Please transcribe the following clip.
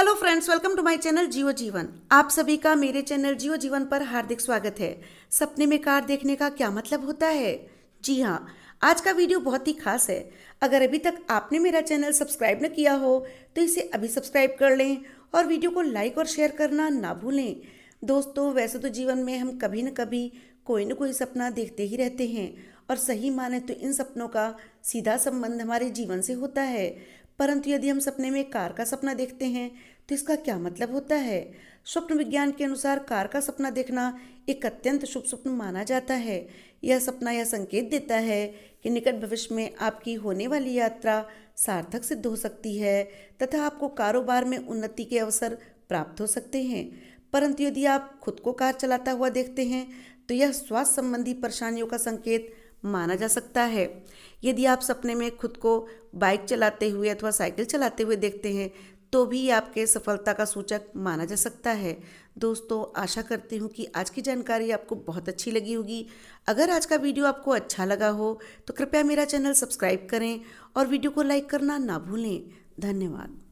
hello friends welcome to my channel Jio Jeevan आप सभी का मेरे चैनल जियो जीवन पर हार्दिक स्वागत है सपने में कार देखने का क्या मतलब होता है जी हाँ आज का वीडियो बहुत ही खास है अगर अभी तक आपने मेरा चैनल सब्सक्राइब न किया हो तो इसे अभी सब्सक्राइब कर लें और वीडियो को लाइक और शेयर करना ना भूलें दोस्तों वैसे तो जीवन में हम कभी न कभी कोई न कोई सपना देखते ही रहते हैं और सही माने तो इन सपनों का सीधा संबंध हमारे जीवन से होता है परंतु यदि हम सपने में कार का सपना देखते हैं तो इसका क्या मतलब होता है स्वप्न विज्ञान के अनुसार कार का सपना देखना एक अत्यंत शुभ स्वप्न माना जाता है यह सपना यह संकेत देता है कि निकट भविष्य में आपकी होने वाली यात्रा सार्थक सिद्ध हो सकती है तथा आपको कारोबार में उन्नति के अवसर प्राप्त हो सकते हैं परंतु यदि आप खुद को कार चलाता हुआ देखते हैं तो यह स्वास्थ्य संबंधी परेशानियों का संकेत माना जा सकता है यदि आप सपने में खुद को बाइक चलाते हुए अथवा साइकिल चलाते हुए देखते हैं तो भी आपके सफलता का सूचक माना जा सकता है दोस्तों आशा करती हूँ कि आज की जानकारी आपको बहुत अच्छी लगी होगी अगर आज का वीडियो आपको अच्छा लगा हो तो कृपया मेरा चैनल सब्सक्राइब करें और वीडियो को लाइक करना ना भूलें धन्यवाद